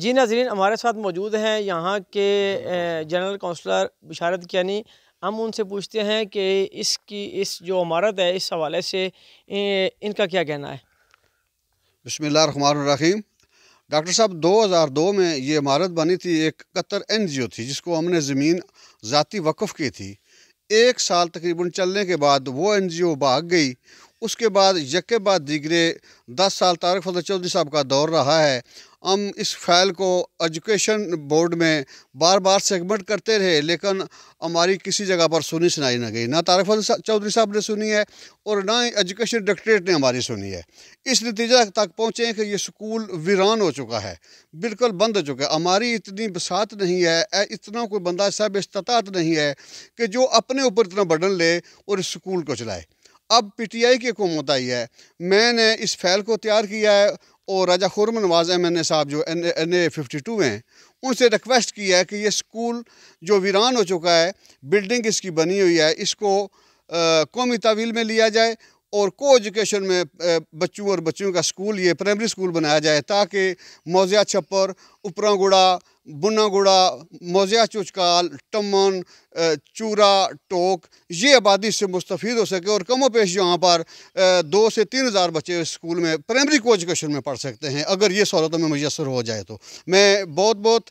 جی ناظرین ہمارے ساتھ موجود ہیں یہاں کے جی، جنرل کونسلر بشارت کیانی یعنی ہم ان سے پوچھتے ہیں کہ اس کی اس جو عمارت ہے اس حوالے سے ان کا کیا کہنا ہے بسم اللہ الرحمن الرحیم ڈاکٹر صاحب دو ہزار دو میں یہ عمارت بنی تھی ایک قطر این جی او تھی جس کو ہم نے زمین ذاتی وقف کی تھی ایک سال تقریباً چلنے کے بعد وہ این جی او بھاگ گئی اس کے بعد یکے بعد دیگرے دس سال طارق فضل چودھری صاحب کا دور رہا ہے ہم اس فائل کو ایجوکیشن بورڈ میں بار بار سیگمنٹ کرتے رہے لیکن ہماری کسی جگہ پر سنی سنائی نہ گئی نہ فضل چودھری صاحب نے سنی ہے اور نہ ہی ایجوکیشن ڈائریکٹریٹ نے ہماری سنی ہے اس نتیجہ تک پہنچیں کہ یہ سکول ویران ہو چکا ہے بالکل بند ہو چکا ہے ہماری اتنی بسات نہیں ہے اتنا کوئی بندہ صاحب استطاعت نہیں ہے کہ جو اپنے اوپر اتنا بڑھن لے اور اس سکول کو چلائے اب پی ٹی آئی کی حکومت آئی ہے میں نے اس فیل کو تیار کیا ہے اور راجہ خورم نواز ایم این اے صاحب جو این اے ففٹی ٹو ہیں ان سے ریکویسٹ کیا ہے کہ یہ اسکول جو ویران ہو چکا ہے بلڈنگ اس کی بنی ہوئی ہے اس کو قومی تعویل میں لیا جائے اور کو ایجوکیشن میں بچوں اور بچوں کا اسکول یہ پرائمری اسکول بنایا جائے تاکہ موزیہ چھپر اپرانگوڑا گوڑا بناگوڑا موزیہ چچکال ٹمن چورا ٹوک یہ آبادی سے مستفید ہو سکے اور کم و پیش یہاں پر دو سے تین ہزار بچے اسکول میں پرائمری کو ایجوکیشن میں پڑھ سکتے ہیں اگر یہ سہولتوں میں میسر ہو جائے تو میں بہت بہت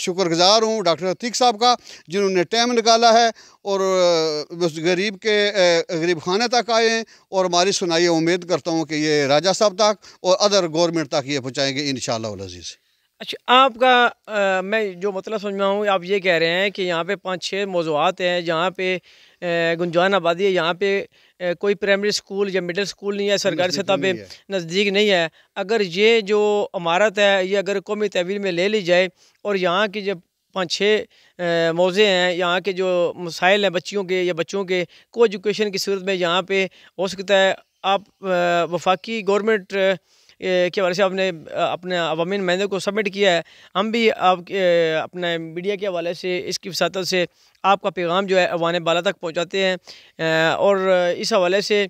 شکر گزار ہوں ڈاکٹر عتیق صاحب کا جنہوں نے ٹائم نکالا ہے اور غریب کے غریب خانے تک آئے ہیں اور ہماری سنائیے امید کرتا ہوں کہ یہ راجہ صاحب تک اور ادر گورنمنٹ تک یہ پہنچائیں گے انشاءاللہ شاء اچھا آپ کا میں جو مطلب سمجھ رہا ہوں آپ یہ کہہ رہے ہیں کہ یہاں پہ پانچ چھ موضوعات ہیں جہاں پہ گنجوان آبادی ہے یہاں پہ کوئی پرائمری اسکول یا مڈل اسکول نہیں ہے سرکاری سطح پہ نزدیک نہیں ہے اگر یہ جو عمارت ہے یہ اگر قومی تحویل میں لے لی جائے اور یہاں کے جو پانچ چھ موضوع ہیں یہاں کے جو مسائل ہیں بچیوں کے یا بچوں کے کو ایجوکیشن کی صورت میں یہاں پہ ہو سکتا ہے آپ وفاقی گورنمنٹ کے حوالے سے آپ نے اپنے عوامین معندے کو سبمٹ کیا ہے ہم بھی آپ اپنے میڈیا کے حوالے سے اس کی وساطت سے آپ کا پیغام جو ہے عوان بالا تک پہنچاتے ہیں اور اس حوالے سے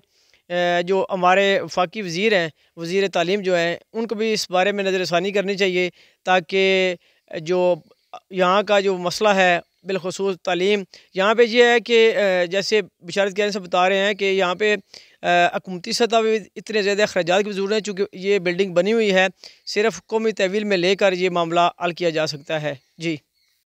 جو ہمارے فاقی وزیر ہیں وزیر تعلیم جو ہیں ان کو بھی اس بارے میں نظر ثانی کرنی چاہیے تاکہ جو یہاں کا جو مسئلہ ہے بالخصوص تعلیم یہاں پہ یہ ہے کہ جیسے بشارت کیا سے بتا رہے ہیں کہ یہاں پہ حکومتی سطح پہ اتنے زیادہ اخراجات کی ضرورت ہے چونکہ یہ بلڈنگ بنی ہوئی ہے صرف قومی تحویل میں لے کر یہ معاملہ حل کیا جا سکتا ہے جی